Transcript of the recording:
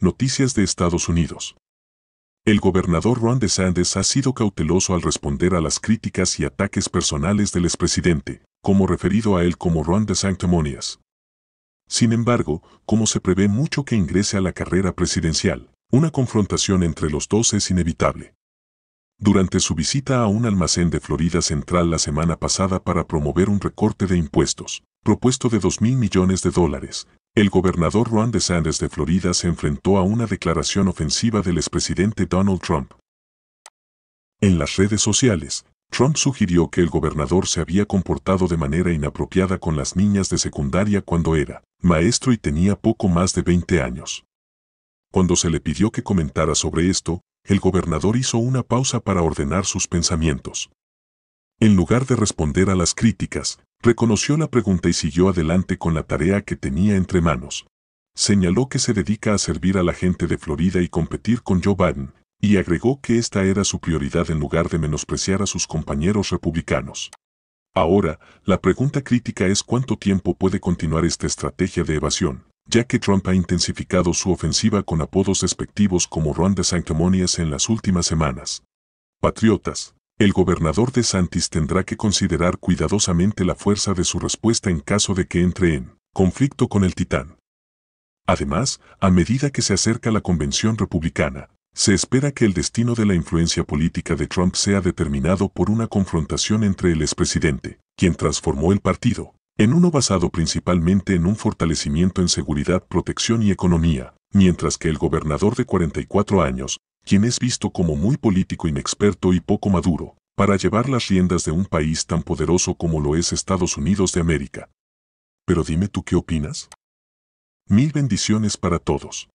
Noticias de Estados Unidos. El gobernador Ron DeSantis ha sido cauteloso al responder a las críticas y ataques personales del expresidente, como referido a él como Ron Sanctimonias. Sin embargo, como se prevé mucho que ingrese a la carrera presidencial, una confrontación entre los dos es inevitable. Durante su visita a un almacén de Florida Central la semana pasada para promover un recorte de impuestos, propuesto de 2 mil millones de dólares, el gobernador Ron DeSantis de Florida se enfrentó a una declaración ofensiva del expresidente Donald Trump. En las redes sociales, Trump sugirió que el gobernador se había comportado de manera inapropiada con las niñas de secundaria cuando era maestro y tenía poco más de 20 años. Cuando se le pidió que comentara sobre esto, el gobernador hizo una pausa para ordenar sus pensamientos. En lugar de responder a las críticas, Reconoció la pregunta y siguió adelante con la tarea que tenía entre manos. Señaló que se dedica a servir a la gente de Florida y competir con Joe Biden, y agregó que esta era su prioridad en lugar de menospreciar a sus compañeros republicanos. Ahora, la pregunta crítica es cuánto tiempo puede continuar esta estrategia de evasión, ya que Trump ha intensificado su ofensiva con apodos despectivos como Ron de Sanctimonious en las últimas semanas. Patriotas, el gobernador de Santis tendrá que considerar cuidadosamente la fuerza de su respuesta en caso de que entre en conflicto con el titán. Además, a medida que se acerca la convención republicana, se espera que el destino de la influencia política de Trump sea determinado por una confrontación entre el expresidente, quien transformó el partido, en uno basado principalmente en un fortalecimiento en seguridad, protección y economía, mientras que el gobernador de 44 años quien es visto como muy político inexperto y poco maduro, para llevar las riendas de un país tan poderoso como lo es Estados Unidos de América. Pero dime tú qué opinas. Mil bendiciones para todos.